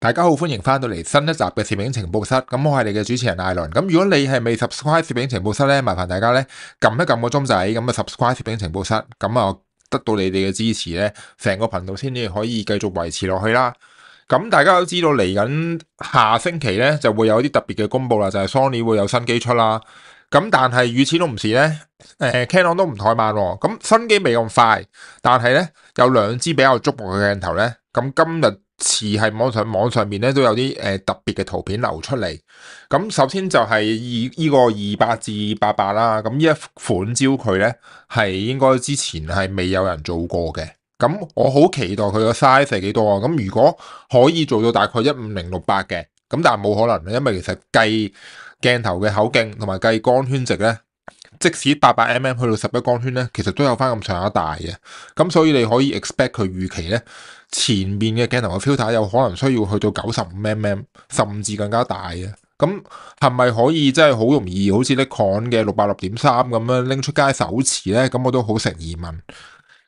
大家好，欢迎翻到嚟新一集嘅摄影情报室。咁我系你嘅主持人艾伦。咁如果你系未 subscribe 摄影情报室咧，麻烦大家咧揿一揿个钟仔。咁啊，subscribe 摄影情报室。咁啊，得到你哋嘅支持咧，成个频道先至可以继续维持落去啦。咁大家都知道，嚟紧下星期咧就会有啲特别嘅公布啦，就系 Sony 会有新机出啦。咁但系与此都唔迟咧。诶，Canon 都唔太慢。咁新机未咁快，但系咧有两支比较瞩目嘅镜头咧。咁今日。词系网上网上面咧都有啲诶特别嘅图片流出嚟。咁首先就系二呢个二百至八百啦。咁呢一款焦距咧系应该之前系未有人做过嘅。咁我好期待佢个 size 系几多啊？咁如果可以做到大概一五零六百嘅，咁但系冇可能因为其实计镜头嘅口径同埋计光圈值咧，即使八百 mm 去到十一光圈咧，其实都有翻咁上下大嘅。咁所以你可以 expect 佢预期咧。前面嘅鏡頭嘅 filter 有可能需要去到九十五 mm 甚至更加大嘅，咁係咪可以真係好容易好似呢款嘅六百六點三咁樣拎出街手持咧？咁我都好成疑問。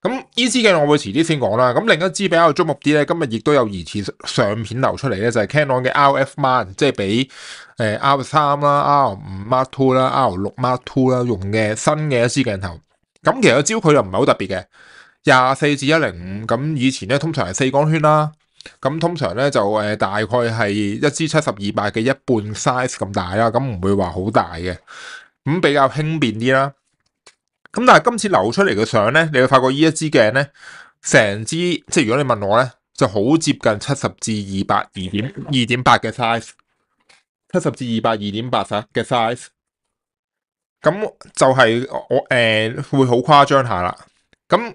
咁呢支鏡我會遲啲先講啦。咁另一支比較瞩目啲咧，今日亦都有疑似相片流出嚟咧，就係 Canon 嘅 RF m a n 即係比誒 R 三啦、R 五 Mark Two 啦、R 六 Mark Two 啦用嘅新嘅一支鏡頭。咁其實个焦距又唔係好特別嘅。廿四至一零五咁，以前咧通常系四光圈啦，咁通常咧就诶大概系一支七十二百嘅一半 size 咁大啦，咁唔会话好大嘅，咁比较轻便啲啦。咁但系今次流出嚟嘅相咧，你会发觉呢一支镜咧，成支即系如果你问我咧，就好接近七十至二百二点二点八嘅 size，七十至二百二点八嘅 size，咁就系我诶会好夸张下啦，咁。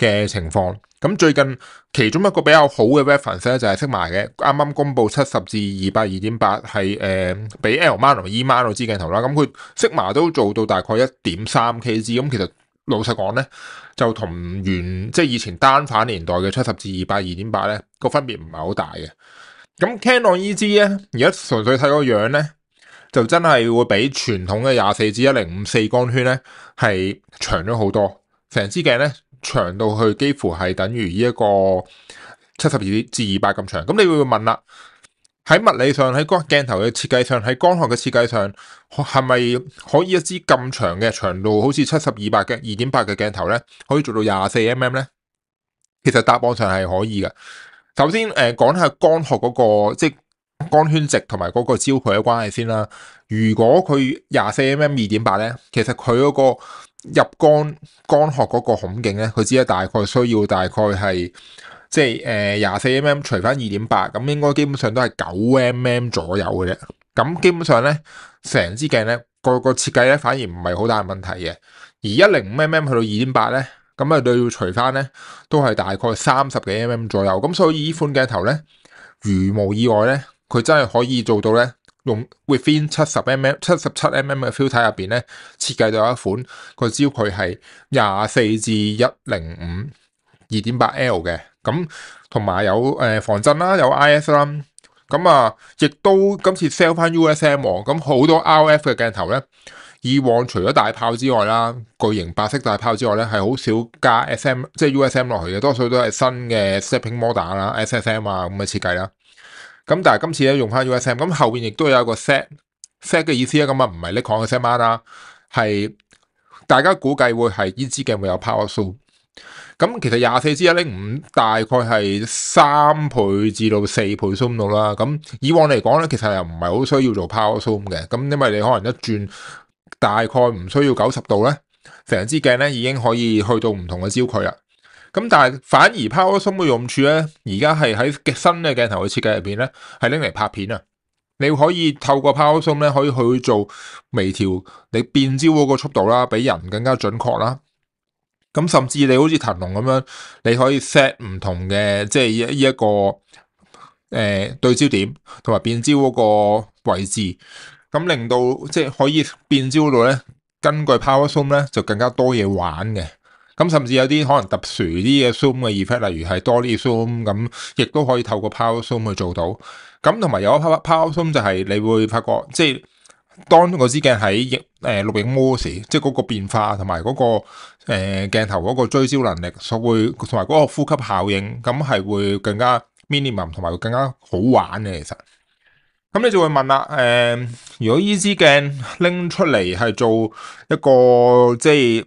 嘅情況，咁最近其中一個比較好嘅 reference 咧就係色埋嘅，啱啱公布七十至二百二點八係诶比 L-M 同 E-M 到支鏡頭啦，咁佢色埋都做到大概一點三 K G，咁其實老實講咧就同原即系以前單反年代嘅七十至二百二點八咧個分別唔係好大嘅，咁 Canon E Z 咧而家純粹睇個樣咧就真係會比傳統嘅廿四至一零五四光圈咧係長咗好多，成支鏡咧。长到去几乎系等于呢一个七十二至二百咁长，咁你会唔问啦？喺物理上，喺光镜头嘅设计上，喺光学嘅设计上，系咪可以一支咁长嘅长度，好似七十二百嘅二点八嘅镜头咧，可以做到廿四 mm 咧？其实答案上系可以嘅。首先，诶讲下光学嗰个即光圈值同埋嗰个焦距嘅关系先啦。如果佢廿四 mm 二点八咧，其实佢嗰个。入干干壳嗰個孔徑咧，佢只係大概需要大概係即係诶廿四 mm 除翻二點八咁，應該基本上都係九 mm 左右嘅啫。咁基本上咧，成支鏡咧個個設計咧反而唔係好大問題嘅。而一零五 mm 去到二點八咧，咁啊都要除翻咧，都係大概三十幾 mm 左右。咁所以呢款鏡頭咧，如無意外咧，佢真係可以做到咧。用 within 七十 mm 七十七 mm 嘅焦體入边咧，設計到一款個焦距係廿四至一零五二點八 L 嘅，咁同埋有誒防震啦，有 IS 啦，咁啊亦都今次 sell 翻 USM 咁好多 RF 嘅鏡頭咧，以往除咗大炮之外啦，巨型白色大炮之外咧，係好少加 SM 即系 USM 落去嘅，多數都係新嘅 stepping m o d e l 啦，SSM 啊咁嘅設計啦。咁但係今次咧用翻 U.S.M. 咁後面亦都有個 set set 嘅意思啊。咁啊唔係 Nikon 嘅 set 啦，係大家估計會係呢支鏡會有 power zoom。咁其實廿四支一釐五大概係三倍至到四倍 zoom 到啦。咁以往嚟講咧，其實又唔係好需要做 power zoom 嘅。咁因為你可能一轉大概唔需要九十度咧，成支鏡咧已經可以去到唔同嘅焦距啦。咁但系反而 Power Zoom 嘅用处咧，而家系喺新嘅镜头嘅设计入边咧，系拎嚟拍片啊！你可以透过 Power Zoom 咧，可以去做微调你变焦嗰个速度啦，比人更加准确啦。咁甚至你好似腾龙咁样，你可以 set 唔同嘅即系依一个诶对焦点，同埋变焦嗰个位置，咁令到即系可以变焦到咧，根据 Power Zoom 咧就更加多嘢玩嘅。咁甚至有啲可能特殊啲嘅 zoom 嘅 effect，例如系多啲 zoom，咁亦都可以透過 pow e r zoom 去做到。咁同埋有一 part pow e r zoom 就係你會發覺，即系當嗰支鏡喺影誒錄影模时，即系嗰個變化同埋嗰個镜、鏡頭嗰個追焦能力，所会同埋嗰個呼吸效應，咁係會更加 minimum，同埋會更加好玩嘅。其實，咁你就會問啦，誒，如果依支鏡拎出嚟係做一個即系。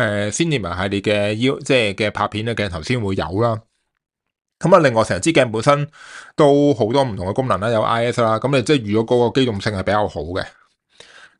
誒先 m 文系列嘅腰，即係嘅拍片嘅鏡頭先會有啦。咁啊，另外成支鏡本身都好多唔同嘅功能啦，有 IS 啦。咁你即係如果嗰個機動性係比較好嘅。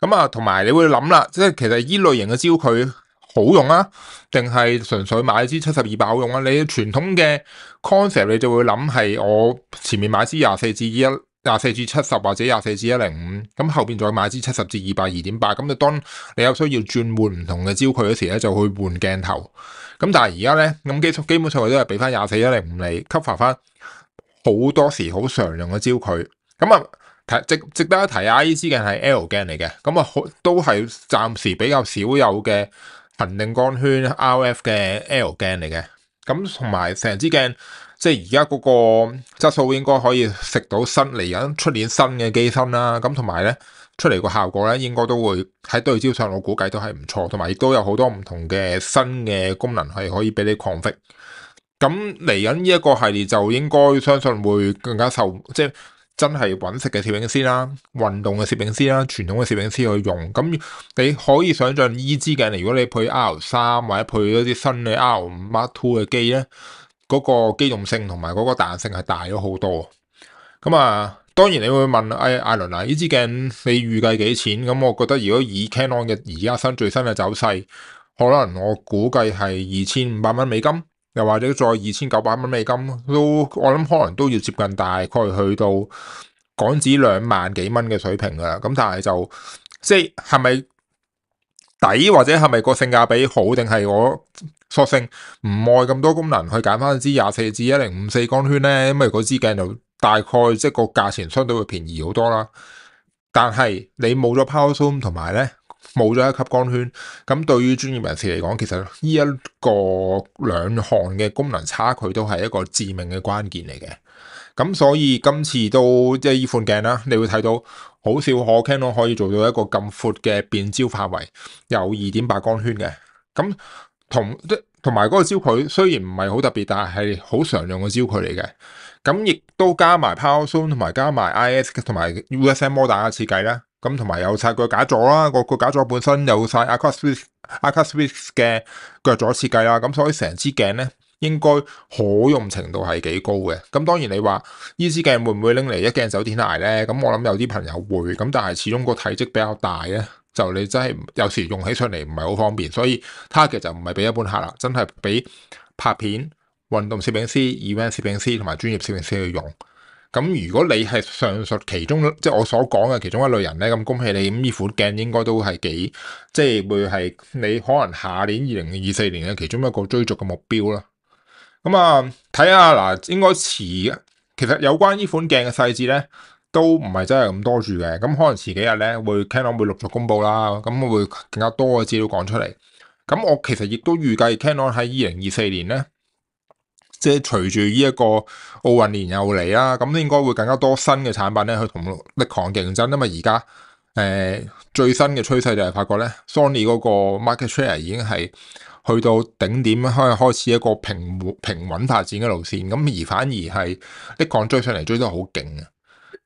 咁啊，同埋你會諗啦，即係其實依類型嘅焦距好用啊，定係純粹買支七十二百好用啊？你傳統嘅 concept 你就會諗係我前面買支廿四至一。廿四至七十或者廿四至一零五，咁后边再买支七十至二百二点八，咁就当你有需要转换唔同嘅焦距嗰时咧，就去换镜头。咁但系而家咧，咁基基本上我都系俾翻廿四一零五你，cover 翻好多时好常用嘅焦距。咁啊，提值值得一提啊，呢支镜系 L 镜嚟嘅，咁啊好都系暂时比较少有嘅恒定光圈 R F 嘅 L 镜嚟嘅。咁同埋成支镜。即系而家嗰个质素应该可以食到新嚟紧出年新嘅机身啦，咁同埋咧出嚟个效果咧应该都会喺对焦上，我估计都系唔错，同埋亦都有好多唔同嘅新嘅功能系可以俾你狂 f i 咁嚟紧呢一个系列就应该相信会更加受，即系真系揾食嘅摄影师啦、运动嘅摄影师啦、传统嘅摄影师去用。咁你可以想象呢支镜，如果你配 R 三或者配一啲新嘅 R 五 Mark Two 嘅机咧。嗰個機動性同埋嗰個彈性係大咗好多。咁啊，當然你會問：哎，艾倫啊，呢支鏡你預計幾錢？咁我覺得如果以 Canon 嘅而家新最新嘅走勢，可能我估計係二千五百蚊美金，又或者再二千九百蚊美金，都我諗可能都要接近大概去到港紙兩萬幾蚊嘅水平啦。咁但係就即係係咪抵或者係咪個性價比好定係我？索性唔卖咁多功能，去拣翻支廿四至一零五四光圈咧，咁啊，嗰支镜就大概即系个价钱相对会便宜好多啦。但系你冇咗 power zoom 同埋咧，冇咗一级光圈，咁对于专业人士嚟讲，其实呢一个两项嘅功能差距都系一个致命嘅关键嚟嘅。咁所以今次都即系呢款镜啦，你会睇到好少可听 n 可以做到一个咁阔嘅变焦范围，有二点八光圈嘅咁。同即同埋嗰個焦距雖然唔係好特別，但係好常用嘅焦距嚟嘅。咁亦都加埋 Power z o n e 同埋加埋 IS，同埋 U.S.M. 摩打嘅設計啦。咁同埋有晒个架座啦，個个架座本身有晒 a c u s t i c a c u s t i c 嘅腳座設計啦。咁所以成支鏡咧應該可用程度係幾高嘅。咁當然你話呢支鏡會唔會拎嚟一鏡走天涯咧？咁我諗有啲朋友會。咁但係始終個體積比較大咧，就你真係有時用起上嚟唔係好方便，所以它其實唔係俾一般客啦，真係俾拍片、運動攝影師、event 攝影師同埋專業攝影師去用。咁如果你係上述其中即系我所講嘅其中一類人咧，咁恭喜你，咁呢款鏡應該都係幾即系會係你可能下年二零二四年嘅其中一個追逐嘅目標啦。咁啊，睇下嗱，應該迟嘅。其實有關呢款鏡嘅細節咧。都唔系真系咁多住嘅，咁可能迟几日咧会 Canon 会陆续公布啦，咁会更加多嘅资料讲出嚟。咁我其实亦都预计 Canon 喺二零二四年咧，即系随住呢一个奥运年又嚟啦，咁应该会更加多新嘅产品咧去同力狂竞争。因为而家诶最新嘅趋势就系发觉咧，Sony 嗰个 market share 已经系去到顶点，开开始一个平平稳发展嘅路线，咁而反而系尼康追上嚟追得好劲啊！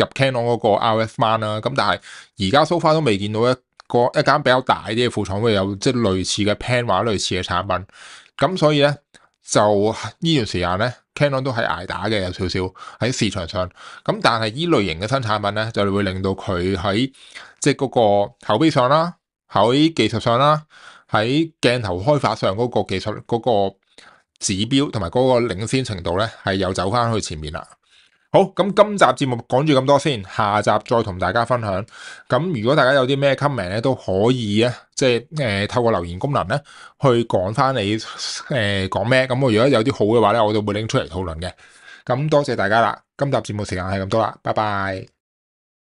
入 Canon 嗰個 RF n 啦，咁但係而家 so far 都未見到一個一間比較大啲嘅副廠會有即係類似嘅 Pan 或者類似嘅產品，咁所以咧就呢段時間咧，Canon 都係挨打嘅有少少喺市場上，咁但係依類型嘅新產品咧就會令到佢喺即係嗰個口碑上啦，喺技術上啦，喺鏡頭開發上嗰個技術嗰個指標同埋嗰個領先程度咧係又走翻去前面啦。好，咁今集节目讲住咁多先，下集再同大家分享。咁如果大家有啲咩 comment 咧，都可以啊，即系诶透过留言功能咧去讲翻你诶讲咩。咁我如果有啲好嘅话咧，我都会拎出嚟讨论嘅。咁多谢大家啦，今集节目时间系咁多啦，拜拜。